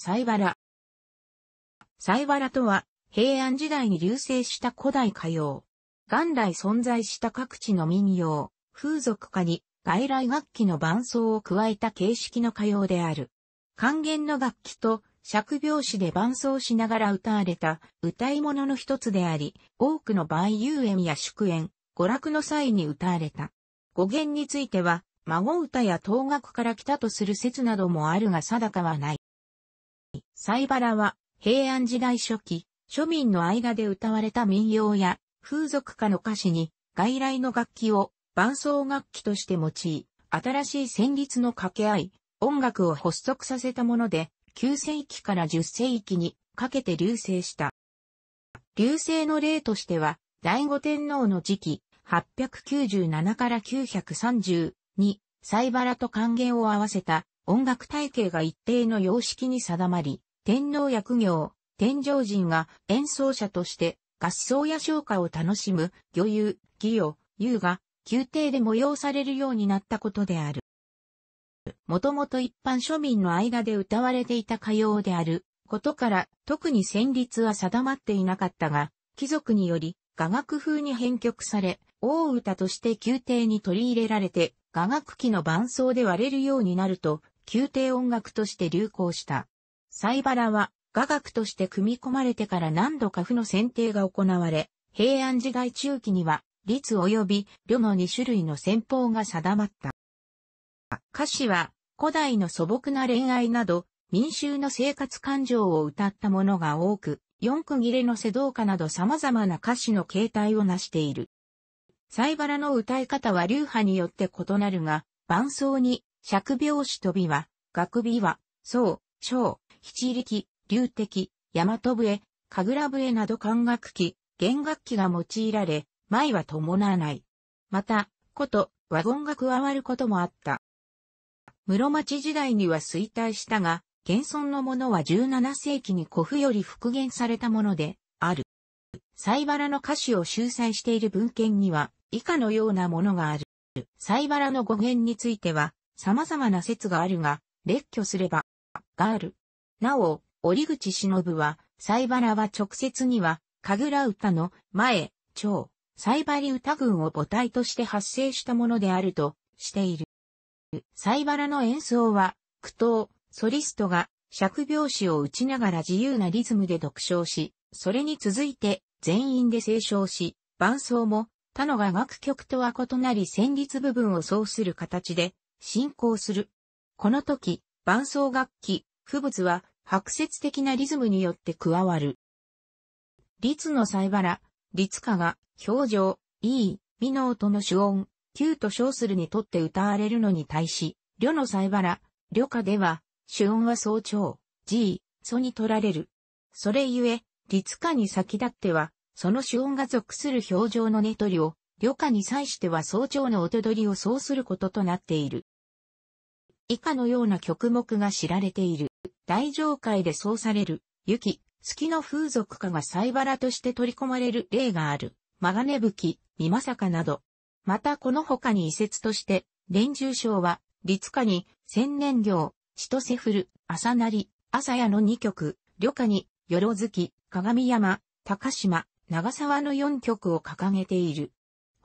サイバラ。サイバラとは、平安時代に流星した古代歌謡。元来存在した各地の民謡、風俗家に外来楽器の伴奏を加えた形式の歌謡である。還元の楽器と尺拍子で伴奏しながら歌われた歌い物の一つであり、多くの場合遊園や祝宴、娯楽の際に歌われた。語源については、孫歌や東楽から来たとする説などもあるが定かはない。サイバラは平安時代初期、庶民の間で歌われた民謡や風俗歌の歌詞に外来の楽器を伴奏楽器として用い、新しい旋律の掛け合い、音楽を発足させたもので、9世紀から10世紀にかけて流星した。流星の例としては、第五天皇の時期、897から930に、サイバラと還元を合わせた音楽体系が一定の様式に定まり、天皇や苦行、天上人が演奏者として合奏や唱歌を楽しむ、女遊、義与、遊が、宮廷で催されるようになったことである。もともと一般庶民の間で歌われていた歌謡であることから、特に旋律は定まっていなかったが、貴族により雅楽風に編曲され、大歌として宮廷に取り入れられて、雅楽器の伴奏で割れるようになると、宮廷音楽として流行した。サイバラは雅楽として組み込まれてから何度か負の選定が行われ、平安時代中期には、律及び呂の2種類の戦法が定まった。歌詞は古代の素朴な恋愛など民衆の生活感情を歌ったものが多く、四区切れの世道歌など様々な歌詞の形態を成している。サイバラの歌い方は流派によって異なるが、伴奏に百拍子飛びは、学尾は、宋、章、七力、流敵、山和笛、神楽笛など管楽器、弦楽器が用いられ、舞は伴わない。また、こと、和言が加わることもあった。室町時代には衰退したが、現存のものは17世紀に古譜より復元されたもので、ある。サイバラの歌詞を集載している文献には、以下のようなものがある。サイバラの語源については、様々な説があるが、列挙すれば、がある。なお、折口忍は、サイバラは直接には、神楽歌の前、長、サイバリ歌群を母体として発生したものであるとしている。サイバラの演奏は、苦闘、ソリストが、尺拍子を打ちながら自由なリズムで独唱し、それに続いて全員で斉唱し、伴奏も他の雅楽曲とは異なり旋律部分を奏する形で進行する。この時、伴奏楽器、不物は白節的なリズムによって加わる。律のサイバラ、律歌が、表情、いい、美の音の主音、q と称するにとって歌われるのに対し、旅のサイバラ、旅歌では、主音は早朝、G、ソに取られる。それゆえ、律歌に先立っては、その主音が属する表情のネトリを、旅家に際しては早朝のお手取りをそうすることとなっている。以下のような曲目が知られている。大上界でそうされる、雪、月の風俗化が西原として取り込まれる例がある。マガネ吹き、ミマサカなど。またこの他に移設として、連中賞は、立家に、千年行、千歳フル、朝なり、朝屋の2曲、旅家に、よろずき、鏡山、高島、長沢の4曲を掲げている。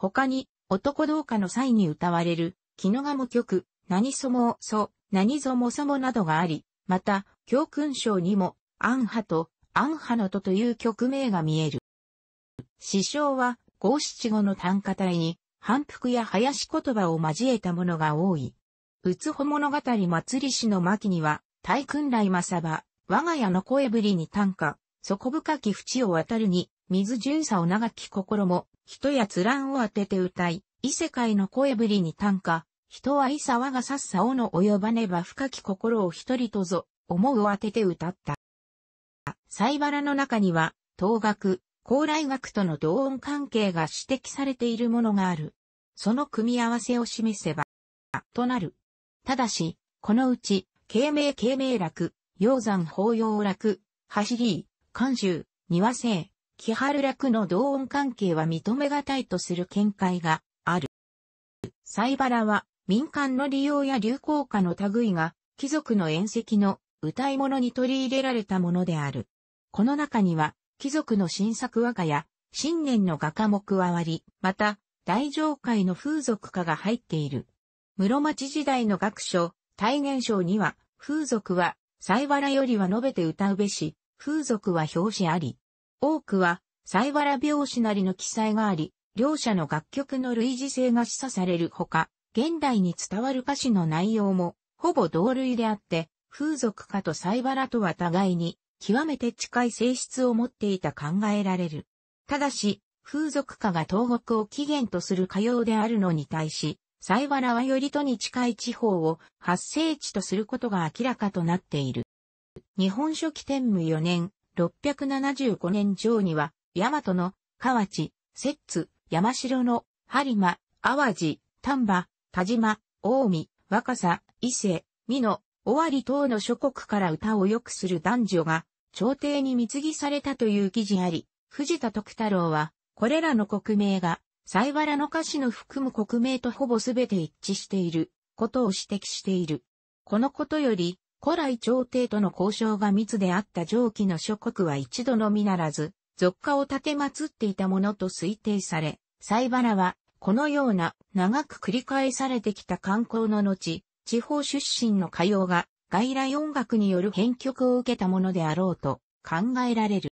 他に、男同化の際に歌われる、木のがも曲、何そもそ、何ぞもそもなどがあり、また、教訓章にも、アンハと、アンハのとという曲名が見える。師匠は、五七五の短歌体に、反復や林言葉を交えたものが多い。うつほ物語祭り師の巻には、大君来正ば、我が家の声ぶりに短歌、底深き淵を渡るに、水巡査を長き心も、人やつらんを当てて歌い、異世界の声ぶりに短歌、人は異沢がさっさおの及ばねば深き心を一人とぞ、思うを当てて歌った。西原の中には、東学、高麗学との同音関係が指摘されているものがある。その組み合わせを示せば、となる。ただし、このうち、慶明慶明楽、陽山法要楽、走り、関州、庭生、木春楽の同音関係は認めがたいとする見解がある。サイバラは民間の利用や流行歌の類が貴族の宴席の歌い物に取り入れられたものである。この中には貴族の新作和歌や新年の画家も加わり、また大上界の風俗歌が入っている。室町時代の学書、大元賞には風俗はサイバラよりは述べて歌うべし、風俗は表紙あり。多くは、サイワラ拍子なりの記載があり、両者の楽曲の類似性が示唆されるほか、現代に伝わる歌詞の内容も、ほぼ同類であって、風俗家とサイバラとは互いに、極めて近い性質を持っていた考えられる。ただし、風俗家が東北を起源とする歌謡であるのに対し、サイバラはりとに近い地方を発生地とすることが明らかとなっている。日本書紀天武4年、675年上には、大和の、河内、摂津、山城の、播磨、淡路、丹波、田島、大海、若狭、伊勢、美濃、尾張等の諸国から歌を良くする男女が、朝廷に貢ぎされたという記事あり、藤田徳太郎は、これらの国名が、西原の歌詞の含む国名とほぼ全て一致している、ことを指摘している。このことより、古来朝廷との交渉が密であった上記の諸国は一度のみならず、俗家を立てまつっていたものと推定され、サイバラは、このような長く繰り返されてきた観光の後、地方出身の歌謡が外来音楽による編曲を受けたものであろうと考えられる。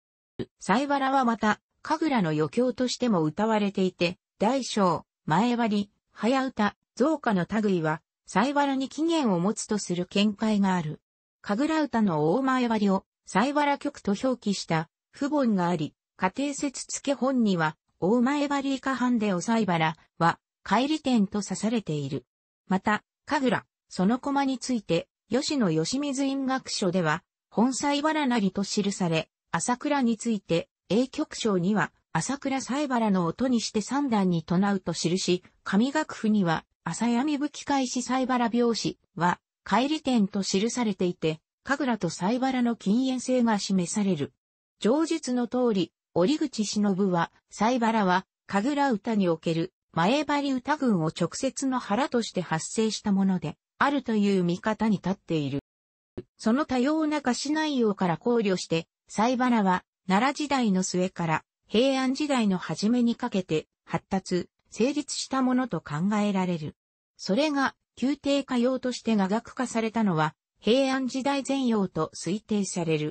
サイバラはまた、神楽の余興としても歌われていて、大小、前割り、早歌、増歌の類は、サイバラに起源を持つとする見解がある。神楽歌の大前割を、サイバラ曲と表記した、不本があり、家庭説付本には、大前割以下半でおサイバラは、帰り点と指されている。また、神楽、その駒について、吉野義水院学書では、本サイバラなりと記され、朝倉について、英局長には、朝倉西原の音にして三段に唱うと記し、上楽譜には、朝闇吹き返し西原拍子は、帰り点と記されていて、神楽と西原の禁煙性が示される。上述の通り、折口忍は、西原は、神楽歌における、前張歌群を直接の腹として発生したもので、あるという見方に立っている。その多様な歌詞内容から考慮して、西原は、奈良時代の末から、平安時代の初めにかけて発達、成立したものと考えられる。それが宮廷歌謡として雅楽化されたのは平安時代前用と推定される。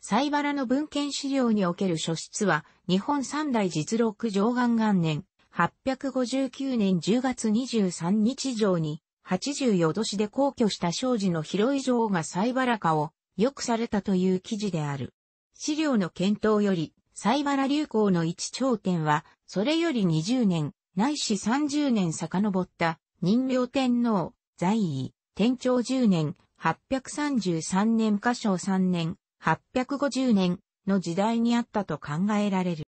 サイバラの文献資料における書室は日本三大実録上岸元年859年10月23日上に84年で皇居した庄司の広い城がサイバラ化を良くされたという記事である。資料の検討よりサイバラ流行の一頂点は、それより20年、ないし30年遡った、人形天皇、在位、天長10年、833年歌唱3年、850年の時代にあったと考えられる。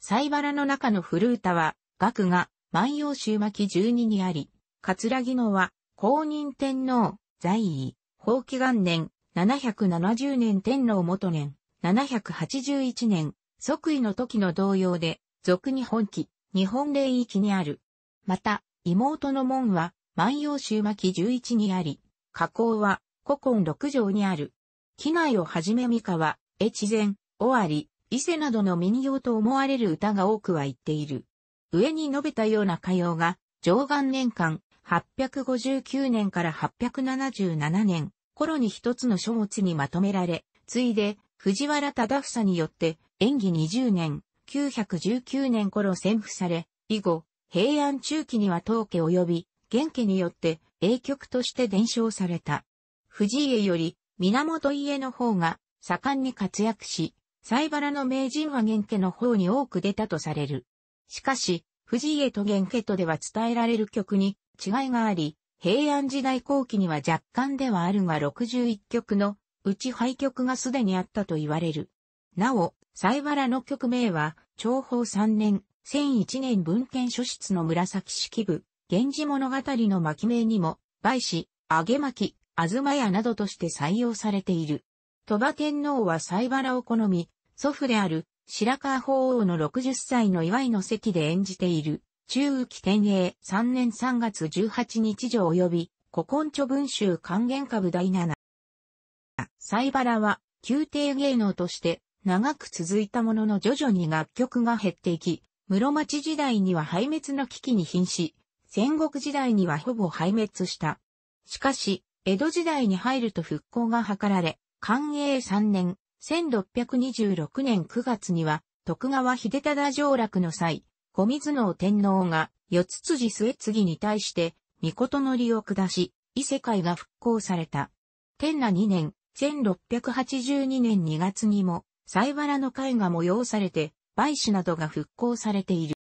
サイバラの中の古歌は、額が万葉集巻12にあり、桂木野は、公認天皇、在位、法亀元年、770年天皇元年、781年、即位の時の同様で、俗に本記、日本霊域にある。また、妹の門は、万葉集巻11にあり、加工は、古今六条にある。機内をはじめ三河、越前、尾張、伊勢などの民謡と思われる歌が多くは言っている。上に述べたような歌謡が、上元年間、859年から877年頃に一つの書物にまとめられ、ついで、藤原忠房によって、演技20年、919年頃潜付され、以後、平安中期には当家及び、元家によって、英曲として伝承された。藤家より、源家の方が、盛んに活躍し、西原の名人は元家の方に多く出たとされる。しかし、藤家と元家とでは伝えられる曲に違いがあり、平安時代後期には若干ではあるが61曲のうち廃局がすでにあったと言われる。なお、西原の局名は、長宝3年、1001年文献書室の紫式部、源氏物語の巻名にも、梅子、揚げ巻、あずまやなどとして採用されている。鳥羽天皇は西原を好み、祖父である白川法皇の60歳の祝いの席で演じている、中雨期天栄3年3月18日上及び、古今著文集還元株第7。サイバラは宮廷芸能として長く続いたものの徐々に楽曲が減っていき、室町時代には敗滅の危機に瀕し、戦国時代にはほぼ敗滅した。しかし、江戸時代に入ると復興が図られ、寛永3年、1626年9月には、徳川秀忠上洛の際、小水能天皇が、四つ辻末次に対して、御事の利を下し、異世界が復興された。天那2年、1682年2月にも、西原の会が催されて、梅酒などが復興されている。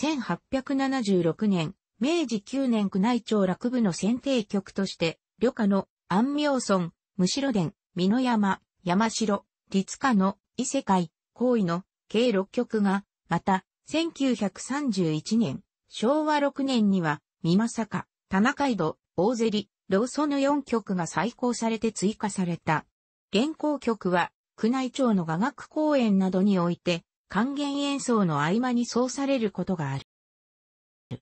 1876年、明治9年宮内庁落部の選定局として、旅家の安明村、むしろ殿、美濃山、山城、立家の異世界、行為の計6局が、また、1931年、昭和6年には、美正か、田中井戸、大ゼリ、ローソの4曲が再考されて追加された。現行曲は、宮内庁の雅楽公演などにおいて、還元演奏の合間に奏されることがある。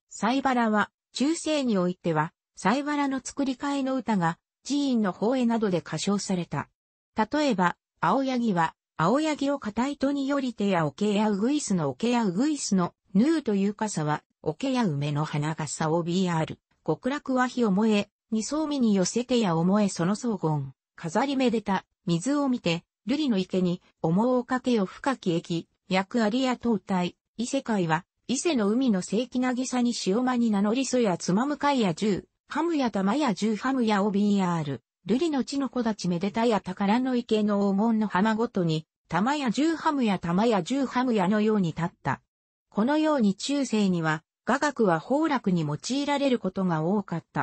サイバラは、中世においては、サイバラの作り替えの歌が、寺院の方へなどで歌唱された。例えば、青柳は、青柳をいとにより手や桶やうぐいすの桶やうぐいすの、ヌーという傘は、桶や梅の花がを BR、極楽は火を燃え、二層目に寄せてや思えその荘厳、飾りめでた、水を見て、瑠璃の池に、思うかけよ深き駅、役ありや灯体、異世界は、伊勢の海の正規なぎさに潮間に名乗りそやつまむかいや十、ハムや玉や十ハムや OBR、瑠璃の地の子たちめでたや宝の池の黄金の浜ごとに、玉や十ハムや玉や十ハムやのように立った。このように中世には、雅楽は崩楽に用いられることが多かった。